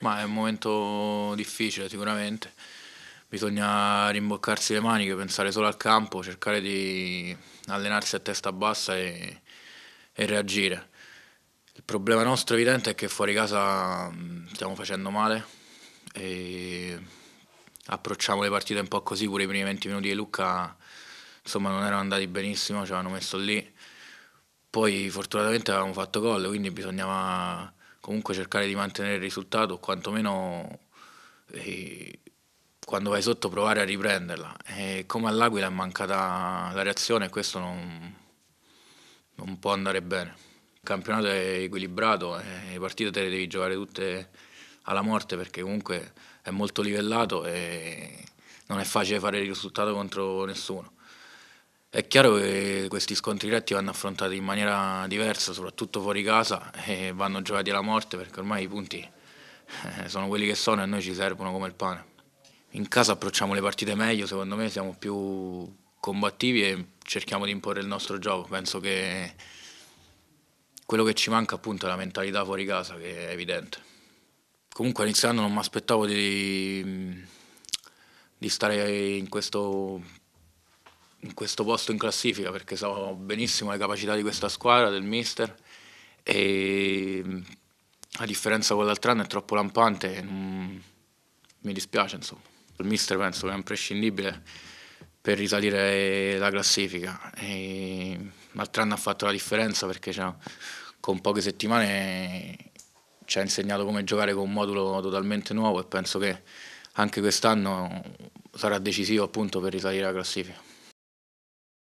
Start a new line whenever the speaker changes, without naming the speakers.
Ma è un momento difficile sicuramente, bisogna rimboccarsi le maniche, pensare solo al campo, cercare di allenarsi a testa bassa e, e reagire. Il problema nostro evidente è che fuori casa mm, stiamo facendo male e approcciamo le partite un po' così, pure i primi 20 minuti di Lucca insomma non erano andati benissimo, ci avevano messo lì, poi fortunatamente avevamo fatto gol, quindi bisognava comunque cercare di mantenere il risultato o quantomeno eh, quando vai sotto provare a riprenderla. E come all'Aquila è mancata la reazione e questo non, non può andare bene. Il campionato è equilibrato, e eh, le partite te le devi giocare tutte alla morte perché comunque è molto livellato e non è facile fare il risultato contro nessuno. È chiaro che questi scontri diretti vanno affrontati in maniera diversa, soprattutto fuori casa, e vanno giocati alla morte perché ormai i punti eh, sono quelli che sono e a noi ci servono come il pane. In casa approcciamo le partite meglio, secondo me siamo più combattivi e cerchiamo di imporre il nostro gioco. Penso che quello che ci manca appunto è la mentalità fuori casa, che è evidente. Comunque iniziando non mi aspettavo di, di stare in questo in questo posto in classifica perché so benissimo le capacità di questa squadra, del mister e la differenza con l'altro anno è troppo lampante, non... mi dispiace insomma. Il mister penso che è imprescindibile per risalire la classifica. E l'altro anno ha fatto la differenza perché con poche settimane ci ha insegnato come giocare con un modulo totalmente nuovo e penso che anche quest'anno sarà decisivo appunto per risalire la classifica.